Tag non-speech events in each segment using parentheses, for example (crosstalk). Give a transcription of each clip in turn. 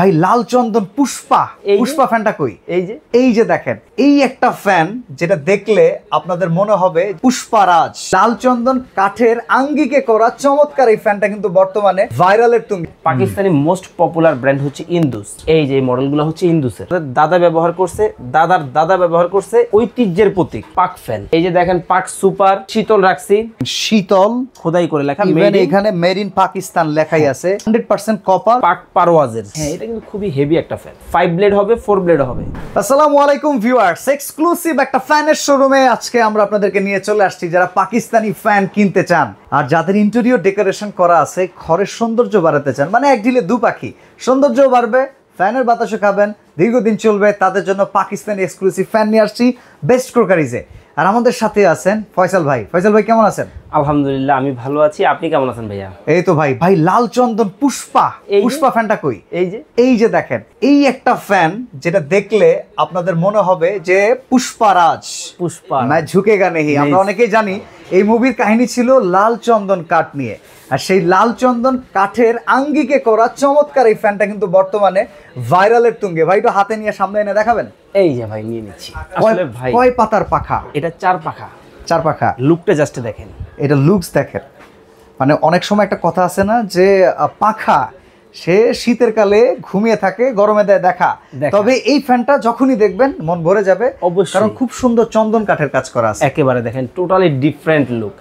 ভাই লাল চন্দন পুষ্পা পুষ্পা ফ্যানটা কই এই যে এই যে দেখেন এই একটা ফ্যান যেটা দেখলে আপনাদের মনে হবে পুষ্পারাজ লাল চন্দন কাঠের আঙ্গিকে করা চমৎকার এই ফ্যানটা কিন্তু বর্তমানে ভাইরালের তুমি পাকিস্তানি মোস্ট পপুলার ব্র্যান্ড হচ্ছে ইন্দুস এই যে মডেলগুলো হচ্ছে ইন্দুসের দাদা ব্যবহার করছে দাদার দাদা ব্যবহার করছে ঐতিহ্যের প্রতীক পাক ফ্যান এই যে দেখেন পাক সুপার শীতল রাখছি শীতল খোদাই করে লেখা এখানে মেরিন পাকিস্তান লেখাই আছে হান্ড্রেড পার্সেন্ট কপার পাক পারোয়াজের হ্যাঁ এটা কিন্তু খুবই হেভি একটা ফ্যান ফাইভ ব্লেড হবে ফোর ব্লেড হবে আসসালামু আলাইকুম ভিউয়ার্স এক্সক্লুসিভ একটা ফ্যানের শোরুমে আজকে আমরা আপনাদেরকে নিয়ে চলে আসছি যারা পাকিস্তানি ফ্যান কিনতে চান আর যাদের ইন্টেরিয়র ডেকোরেশন করা আছে ঘরের সৌন্দর্য বাড়াতে চান মানে এক ঢিলে দু পাখি সৌন্দর্যও বাড়বে ফ্যানের বাতাসও খাবেন দীর্ঘদিন চলবে তাদের জন্য পাকিস্তানি এক্সক্লুসিভ ফ্যান নিয়ে আসছি বেস্ট ক্রোকারিজে আর আমাদের সাথে আছেন ফয়সাল ভাই ফয়সাল ভাই কেমন আছেন আলহামদুলিল্লাহ আমি ভালো আছি আপনি কেমন আছেন ভাইয়া এই তো ভাই ভাই লাল চন্দন পুষ্পা পুষ্পা ফ্যানটা কই এই যে এই যে দেখেন এই একটা ফ্যান যেটা দেখলে আপনাদের মনে হবে যে পুষ্পারাজ পুষ্পা না মানে ঝুঁকে গানে আমরা অনেকেই জানি এই মুভির কাহিনী ছিল লাল চন্দন কাট নিয়ে আর সেই লাল চন্দন কাঠের আঙ্গিকে করা চমৎকার এই ফ্যানটা কিন্তু বর্তমানে ভাইরালের তুঙ্গে ভাই একটু হাতে নিয়ে সামনে এনে দেখাবেন এই যে ভাই নিয়ে নিচ্ছি কয় পাতার পাখা এটা চার পাখা চার পাখা লুকটা জাস্ট দেখেন এটা লুকস দেখেন মানে অনেক সময় একটা কথা আছে না যে পাখা সে শীতের কালে ঘুমিয়ে থাকে গরমে দেয় দেখা তবে এই ফ্যানটা যখনই দেখবেন মন ভরে যাবে অবশ্যই কারণ খুব সুন্দর চন্দন কাঠের কাজ করা আছে একেবারে দেখেন টোটালি ডিফারেন্ট লুক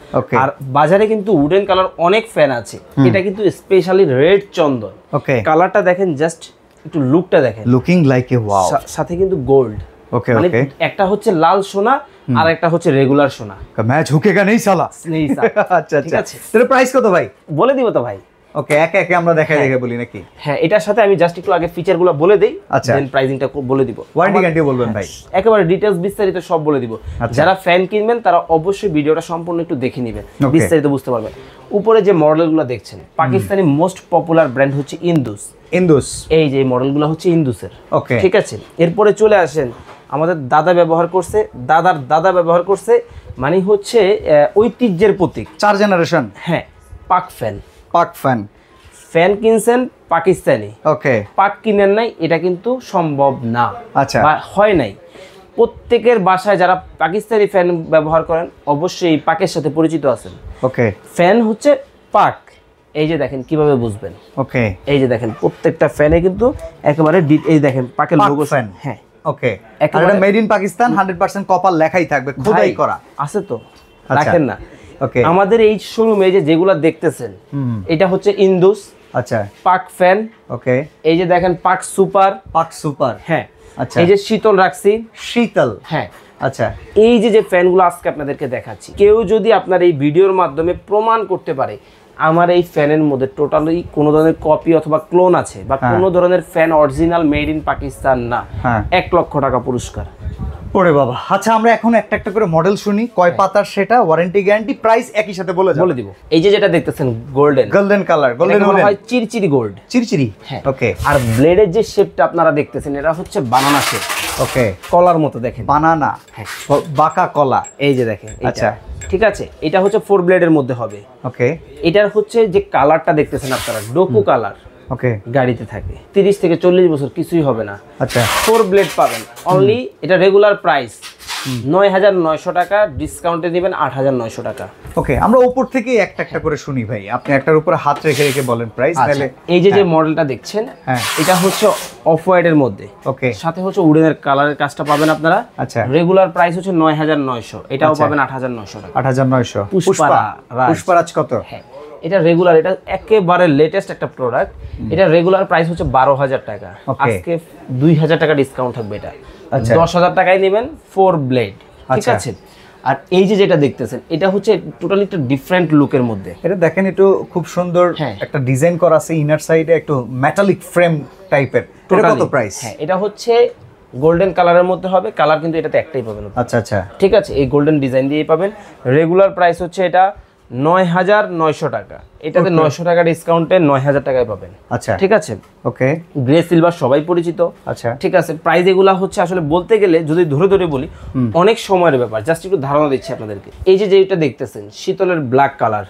আর বাজারে কিন্তু উডেন কালার অনেক ফ্যান আছে এটা কিন্তু স্পেশালি রেড চন্দন ওকে কালারটা দেখেন জাস্ট একটু লুকটা দেখেন লুকিং লাইক এ ওয়াও সাথে কিন্তু গোল্ড ওকে ওকে একটা হচ্ছে লাল সোনা আর একটা হচ্ছে রেগুলার সোনা ম্যাচ হুকেগা নেই সালা নেই সালা (laughs) আচ্ছা আচ্ছা প্রাইস কত ভাই বলে দিব তো ভাই ওকে একে একে আমরা দেখাই হ্যাঁ। দেখে বলি নাকি হ্যাঁ এটার সাথে আমি জাস্ট একটু আগে ফিচারগুলো বলে দেই আচ্ছা দেন প্রাইসিংটা বলে দিব ওয়ারেন্টি গ্যারান্টি বলবেন ভাই হ্যাঁ, একেবারে ডিটেলস বিস্তারিত সব বলে দিব আচ্ছা। যারা ফ্যান কিনবেন তারা অবশ্যই ভিডিওটা সম্পূর্ণ একটু দেখে নেবেন বিস্তারিত বুঝতে পারবেন উপরে যে মডেলগুলো দেখছেন পাকিস্তানি মোস্ট পপুলার ব্র্যান্ড হচ্ছে ইন্দুস ইন্দুস এই যে মডেলগুলো হচ্ছে ইন্দুসের ওকে ঠিক আছে এরপরে চলে আসেন আমাদের দাদা ব্যবহার করছে দাদার দাদা ব্যবহার করছে মানে হচ্ছে ঐতিহ্যের প্রতীক চার জেনারেশন হ্যাঁ পাক ফ্যান পাক ফ্যান ফ্যান কিনছেন পাকিস্তানি ওকে পাক কিনেন নাই এটা কিন্তু সম্ভব না আচ্ছা হয় নাই প্রত্যেকের বাসায় যারা পাকিস্তানি ফ্যান ব্যবহার করেন অবশ্যই পাকের সাথে পরিচিত আছেন ওকে ফ্যান হচ্ছে পাক এই যে দেখেন কিভাবে বুঝবেন ওকে এই যে দেখেন প্রত্যেকটা ফ্যানে কিন্তু একেবারে এই দেখেন পাকের লোগো ফ্যান হ্যাঁ ওকে একেবারে মেড ইন পাকিস্তান 100% কপাল লেখাই থাকবে খোদাই করা আছে তো আচ্ছা। রাখেন না আমাদের এই শোরুমে যে যেগুলো দেখতেছেন এটা হচ্ছে ইন্দুস আচ্ছা পাক ফ্যান ওকে এই যে দেখেন পাক সুপার পাক সুপার হ্যাঁ আচ্ছা এই যে শীতল রাখছি শীতল হ্যাঁ আচ্ছা এই যে যে ফ্যানগুলো আজকে আপনাদেরকে দেখাচ্ছি কেউ যদি আপনার এই ভিডিওর মাধ্যমে প্রমাণ করতে পারে আমার এই ফ্যানের মধ্যে টোটালি কোনো ধরনের কপি অথবা ক্লোন আছে বা হ্যাঁ। কোনো ধরনের fan original made in Pakistan না হ্যাঁ। এক লক্ষ টাকা পুরস্কার ওরে বাবা আচ্ছা আমরা এখন একটা একটা করে মডেল শুনি কয় হ্যাঁ। পাতার সেটা ওয়ারেন্টি গ্যারান্টি প্রাইস একই সাথে বলে বলে দিব এই যে যেটা দেখতেছেন গোল্ডেন গোল্ডেন কালার গোল্ডেন হয় চিরচিরি গোল্ড চিরচিরি হ্যাঁ ওকে আর ব্লেডের যে শেপটা আপনারা দেখতেছেন এটা হচ্ছে বানানা শেপ ওকে কলার মতো দেখেন বানানা হ্যাঁ বাঁকা কলা এই যে দেখেন আচ্ছা ঠিক আছে এটা হচ্ছে ফোর ব্লেডের মধ্যে হবে ওকে এটার হচ্ছে যে কালারটা দেখতেছেন আপনারা ডোকু কালার ওকে গাড়িতে থাকে 30 থেকে 40 বছর কিছুই হবে না আচ্ছা ফোর ব্লেড পাবেন অনলি এটা রেগুলার প্রাইস নয় হাজার নয়শো টাকা ডিসকাউন্টে দিবেন আট হাজার নয়শো টাকা ওকে আমরা উপর থেকে একটা একটা করে শুনি ভাই আপনি একটার উপর হাত রেখে রেখে বলেন প্রাইস আচ্ছা, তাহলে এই যে যে মডেলটা হ্যাঁ। দেখছেন হ্যাঁ। এটা হচ্ছে অফ হোয়াইটের মধ্যে ওকে সাথে হচ্ছে উডেনের কালারের কাজটা পাবেন আপনারা আচ্ছা রেগুলার প্রাইস হচ্ছে নয় হাজার নয়শো এটাও আচ্ছা। পাবেন আট হাজার নয়শো আট হাজার নয়শো পুষ্পারাজ কত হ্যাঁ এটা রেগুলার এটা একেবারে লেটেস্ট একটা প্রোডাক্ট এটা রেগুলার প্রাইস হচ্ছে বারো হাজার টাকা আজকে দুই হাজার টাকা ডিসকাউন্ট থাকবে এটা আচ্ছা। দশ হাজার টাকায় নেবেন ফোর ব্লেড ঠিক আচ্ছা। আছে আর এই যে যেটা দেখতেছেন এটা হচ্ছে টোটালি একটা ডিফারেন্ট লুকের মধ্যে এটা দেখেন একটু খুব সুন্দর হ্যাঁ। একটা ডিজাইন করা আছে ইনার সাইডে একটু মেটালিক ফ্রেম টাইপের এটা কত প্রাইস হ্যাঁ এটা হচ্ছে গোল্ডেন কালারের মধ্যে হবে কালার কিন্তু এটাতে একটাই পাবেন আচ্ছা আচ্ছা ঠিক আছে এই গোল্ডেন ডিজাইন দিয়ে পাবেন রেগুলার প্রাইস হচ্ছে এটা নয় হাজার নয়শো টাকা এটাতে নয়শো টাকা ডিসকাউন্টে নয় হাজার টাকায় পাবেন আচ্ছা ঠিক আছে ওকে গ্রে সিলভার সবাই পরিচিত আচ্ছা ঠিক আছে প্রাইস এগুলা হচ্ছে আসলে বলতে গেলে যদি ধরে ধরে বলি অনেক সময়ের ব্যাপার জাস্ট একটু ধারণা দিচ্ছি আপনাদেরকে এই যে যেটা দেখতেছেন শীতলের ব্ল্যাক কালার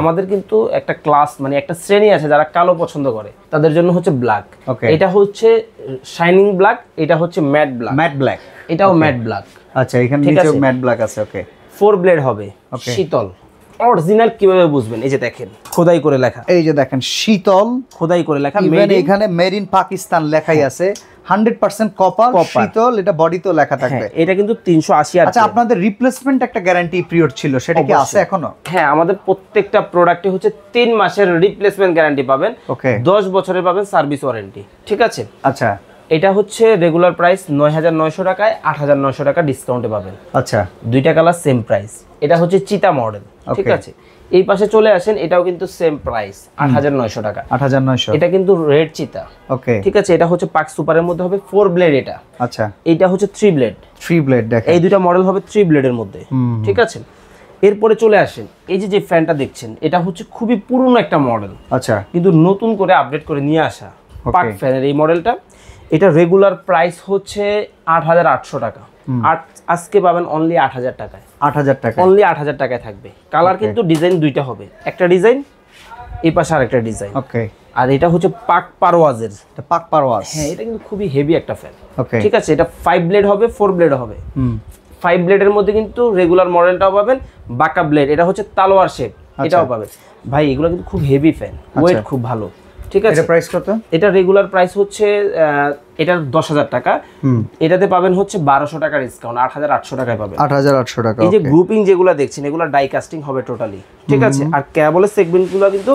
আমাদের কিন্তু একটা ক্লাস মানে একটা শ্রেণী আছে যারা কালো পছন্দ করে তাদের জন্য হচ্ছে ব্ল্যাক এটা হচ্ছে শাইনিং ব্ল্যাক এটা হচ্ছে ম্যাট ব্ল্যাক ম্যাট ব্ল্যাক এটাও ম্যাট ব্ল্যাক আচ্ছা এখানে নিচেও ম্যাট ব্ল্যাক আছে ওকে ফোর ব্লেড হবে শীতল অরিজিনাল কিভাবে বুঝবেন এই যে দেখেন খোদাই করে লেখা এই যে দেখেন শীতল খোদাই করে লেখা এখানে মেড ইন পাকিস্তান লেখাই হ্যাঁ। আছে হ্যাঁ, থাকবে এটা কিন্তু তিনশো আশি আচ্ছা, আপনাদের রিপ্লেসমেন্ট একটা গ্যারান্টি পিরিয়ড ছিল সেটা কি আছে এখনো হ্যাঁ আমাদের প্রত্যেকটা হচ্ছে তিন মাসের রিপ্লেসমেন্ট গ্যারান্টি পাবেন ওকে দশ পাবেন সার্ভিস ঠিক আছে আচ্ছা এটা হচ্ছে রেগুলার প্রাইস নয় হাজার নয়শো টাকায় আট হাজার নয়শো টাকা ডিসকাউন্টে পাবেন আচ্ছা দুইটা কালার সেম প্রাইস এটা হচ্ছে চিতা মডেল ঠিক আছে এই পাশে চলে আসেন এটাও কিন্তু সেম প্রাইস আট হাজার নয়শো টাকা আট হাজার নয়শো এটা কিন্তু রেড চিতা ওকে ঠিক আছে এটা হচ্ছে পাক সুপারের মধ্যে হবে ফোর ব্লেড এটা আচ্ছা এটা হচ্ছে থ্রি ব্লেড থ্রি ব্লেড দেখেন এই দুইটা মডেল হবে থ্রি ব্লেডের মধ্যে ঠিক আছে এরপরে চলে আসেন এই যে যে ফ্যানটা দেখছেন এটা হচ্ছে খুবই পুরনো একটা মডেল আচ্ছা কিন্তু নতুন করে আপডেট করে নিয়ে আসা পাক ফ্যানের এই মডেলটা এটা রেগুলার প্রাইস হচ্ছে আট হাজার আটশো টাকা আজকে পাবেন অনলি আট হাজার টাকায় আট হাজার টাকা অনলি আট হাজার টাকায় থাকবে কালার কিন্তু ডিজাইন দুইটা হবে একটা ডিজাইন এই পাশে আরেকটা ডিজাইন ওকে আর এটা হচ্ছে পাক পারওয়াজের পাক পারওয়াজ হ্যাঁ এটা কিন্তু খুবই হেভি একটা ফ্যান ওকে ঠিক আছে এটা ফাইভ ব্লেড হবে ফোর ব্লেড হবে ফাইভ ব্লেডের মধ্যে কিন্তু রেগুলার মডেলটাও পাবেন বাঁকা ব্লেড এটা হচ্ছে তালোয়ার শেপ আচ্ছা। এটাও পাবেন ভাই এগুলো কিন্তু খুব হেভি ফ্যান ওয়েট খুব ভালো ঠিক আছে প্রাইস কত এটা রেগুলার প্রাইস হচ্ছে এটার দশ হাজার টাকা এটাতে পাবেন হচ্ছে বারোশো টাকা ডিসকাউন্ট আট হাজার আটশো টাকায় পাবেন আট হাজার আটশো টাকা এই যে গ্রুপিং যেগুলো দেখছেন এগুলো ডাইকাস্টিং হবে টোটালি ঠিক আছে আর ক্যাবলের সেগমেন্টগুলো কিন্তু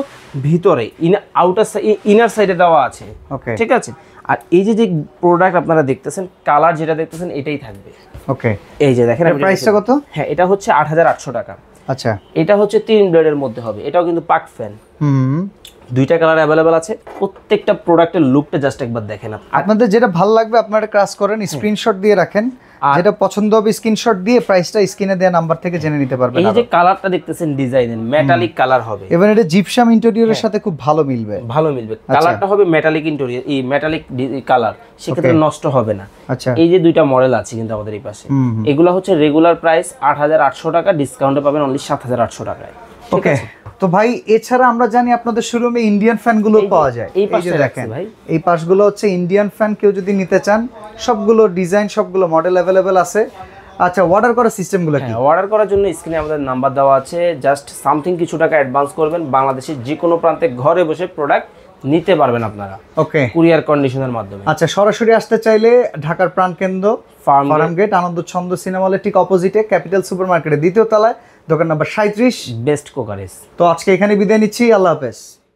ভিতরে আউটার ইনার সাইডে দেওয়া আছে ওকে ঠিক আছে আর এই যে যে প্রোডাক্ট আপনারা দেখতেছেন কালার যেটা দেখতেছেন এটাই থাকবে ওকে এই যে দেখেন প্রাইসটা কত হ্যাঁ এটা হচ্ছে আট হাজার আটশো টাকা আচ্ছা এটা হচ্ছে তিন ব্লেডের মধ্যে হবে এটাও কিন্তু পাক ফ্যান দুইটা কালার অ্যাভেলেবেল আছে প্রত্যেকটা প্রোডাক্টের লুকটা জাস্ট একবার দেখেন আপনাদের যেটা ভালো লাগবে আপনারা ক্রাস করেন স্ক্রিনশট দিয়ে রাখেন যেটা পছন্দ হবে স্ক্রিনশট দিয়ে প্রাইসটা স্ক্রিনে দেওয়া নাম্বার থেকে জেনে নিতে পারবেন এই যে কালারটা দেখতেছেন ডিজাইনের মেটালিক কালার হবে এবার এটা জিপসাম ইন্টেরিয়রের হ্যাঁ। সাথে খুব ভালো মিলবে ভালো মিলবে কালারটা আচ্ছা। হবে মেটালিক ইন্টেরিয়র এই মেটালিক কালার সেক্ষেত্রে নষ্ট হবে না আচ্ছা এই যে দুইটা মডেল আছে কিন্তু আমাদের এই পাশে এগুলো হচ্ছে রেগুলার প্রাইস আট হাজার আটশো টাকা ডিসকাউন্টে পাবেন অনলি সাত হাজার আটশো টাকায় ওকে তো ভাই এছাড়া আমরা জানি আপনাদের শোরুমে ইন্ডিয়ান ফ্যানগুলো পাওয়া যায় এই পাশে দেখেন এই পাশগুলো হচ্ছে ইন্ডিয়ান ফ্যান কেউ যদি নিতে চান সবগুলো ডিজাইন সবগুলো মডেল অ্যাভেলেবেল আছে আচ্ছা অর্ডার করার সিস্টেমগুলো কি অর্ডার হ্যাঁ, করার জন্য স্ক্রিনে আমাদের নাম্বার দেওয়া আছে জাস্ট সামথিং কিছু টাকা অ্যাডভান্স করবেন বাংলাদেশের যে কোনো প্রান্তে ঘরে বসে প্রোডাক্ট নিতে পারবেন আপনারা ওকে কুরিয়ার কন্ডিশনের মাধ্যমে আচ্ছা সরাসরি আসতে চাইলে ঢাকার প্রাণকেন্দ্র ফার্ম গেট আনন্দ ছন্দ সিনেমা ঠিক অপোজিটে ক্যাপিটাল সুপার মার্কেটের দ্বিতীয় তলায় দোকান নাম্বার সাঁত্রিশ বেস্ট কোকারেজ তো আজকে এখানে বিদায় নিচ্ছি আল্লাহ হাফেজ